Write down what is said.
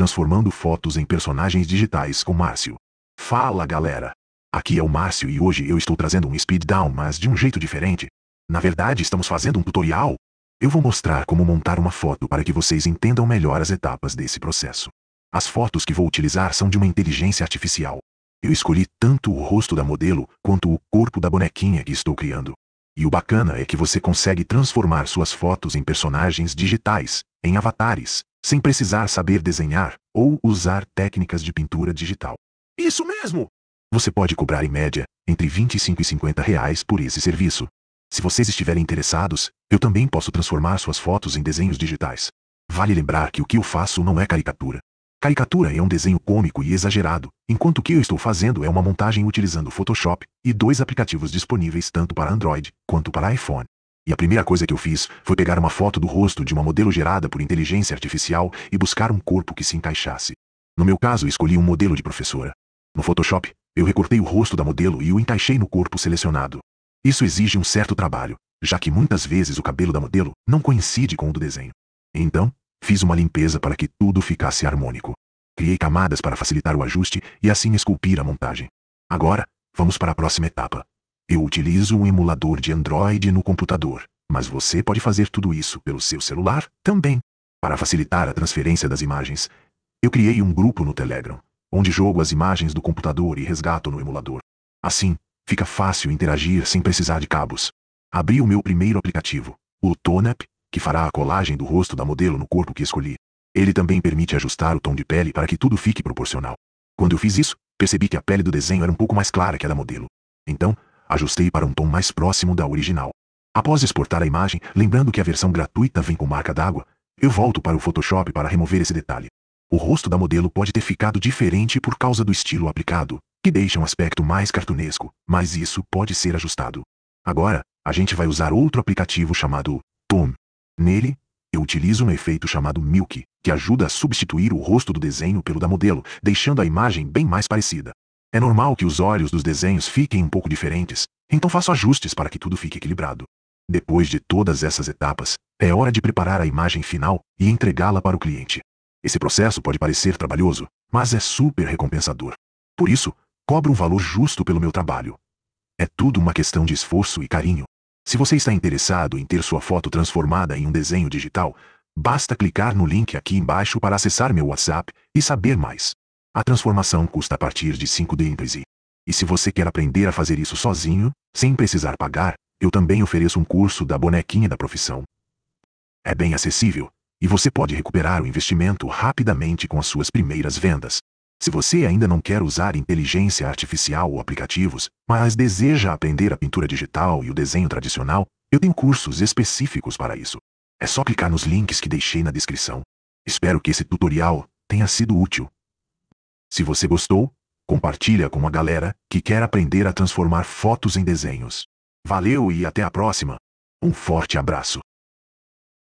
transformando fotos em personagens digitais com Márcio. Fala galera! Aqui é o Márcio e hoje eu estou trazendo um speed down, mas de um jeito diferente. Na verdade, estamos fazendo um tutorial. Eu vou mostrar como montar uma foto para que vocês entendam melhor as etapas desse processo. As fotos que vou utilizar são de uma inteligência artificial. Eu escolhi tanto o rosto da modelo quanto o corpo da bonequinha que estou criando. E o bacana é que você consegue transformar suas fotos em personagens digitais, em avatares, sem precisar saber desenhar ou usar técnicas de pintura digital. Isso mesmo! Você pode cobrar em média entre 25 e 50 reais por esse serviço. Se vocês estiverem interessados, eu também posso transformar suas fotos em desenhos digitais. Vale lembrar que o que eu faço não é caricatura. Caricatura é um desenho cômico e exagerado, enquanto o que eu estou fazendo é uma montagem utilizando Photoshop e dois aplicativos disponíveis tanto para Android quanto para iPhone. E a primeira coisa que eu fiz foi pegar uma foto do rosto de uma modelo gerada por inteligência artificial e buscar um corpo que se encaixasse. No meu caso, escolhi um modelo de professora. No Photoshop, eu recortei o rosto da modelo e o encaixei no corpo selecionado. Isso exige um certo trabalho, já que muitas vezes o cabelo da modelo não coincide com o do desenho. Então, fiz uma limpeza para que tudo ficasse harmônico. Criei camadas para facilitar o ajuste e assim esculpir a montagem. Agora, vamos para a próxima etapa. Eu utilizo um emulador de Android no computador, mas você pode fazer tudo isso pelo seu celular também. Para facilitar a transferência das imagens, eu criei um grupo no Telegram, onde jogo as imagens do computador e resgato no emulador. Assim, fica fácil interagir sem precisar de cabos. Abri o meu primeiro aplicativo, o Tonap, que fará a colagem do rosto da modelo no corpo que escolhi. Ele também permite ajustar o tom de pele para que tudo fique proporcional. Quando eu fiz isso, percebi que a pele do desenho era um pouco mais clara que a da modelo. Então, ajustei para um tom mais próximo da original. Após exportar a imagem, lembrando que a versão gratuita vem com marca d'água, eu volto para o Photoshop para remover esse detalhe. O rosto da modelo pode ter ficado diferente por causa do estilo aplicado, que deixa um aspecto mais cartunesco, mas isso pode ser ajustado. Agora, a gente vai usar outro aplicativo chamado Tone. Nele, eu utilizo um efeito chamado Milk, que ajuda a substituir o rosto do desenho pelo da modelo, deixando a imagem bem mais parecida. É normal que os olhos dos desenhos fiquem um pouco diferentes, então faço ajustes para que tudo fique equilibrado. Depois de todas essas etapas, é hora de preparar a imagem final e entregá-la para o cliente. Esse processo pode parecer trabalhoso, mas é super recompensador. Por isso, cobro um valor justo pelo meu trabalho. É tudo uma questão de esforço e carinho. Se você está interessado em ter sua foto transformada em um desenho digital, basta clicar no link aqui embaixo para acessar meu WhatsApp e saber mais. A transformação custa a partir de 5 dentes e... E se você quer aprender a fazer isso sozinho, sem precisar pagar, eu também ofereço um curso da bonequinha da profissão. É bem acessível, e você pode recuperar o investimento rapidamente com as suas primeiras vendas. Se você ainda não quer usar inteligência artificial ou aplicativos, mas deseja aprender a pintura digital e o desenho tradicional, eu tenho cursos específicos para isso. É só clicar nos links que deixei na descrição. Espero que esse tutorial tenha sido útil se você gostou, compartilha com a galera que quer aprender a transformar fotos em desenhos. Valeu e até a próxima. Um forte abraço.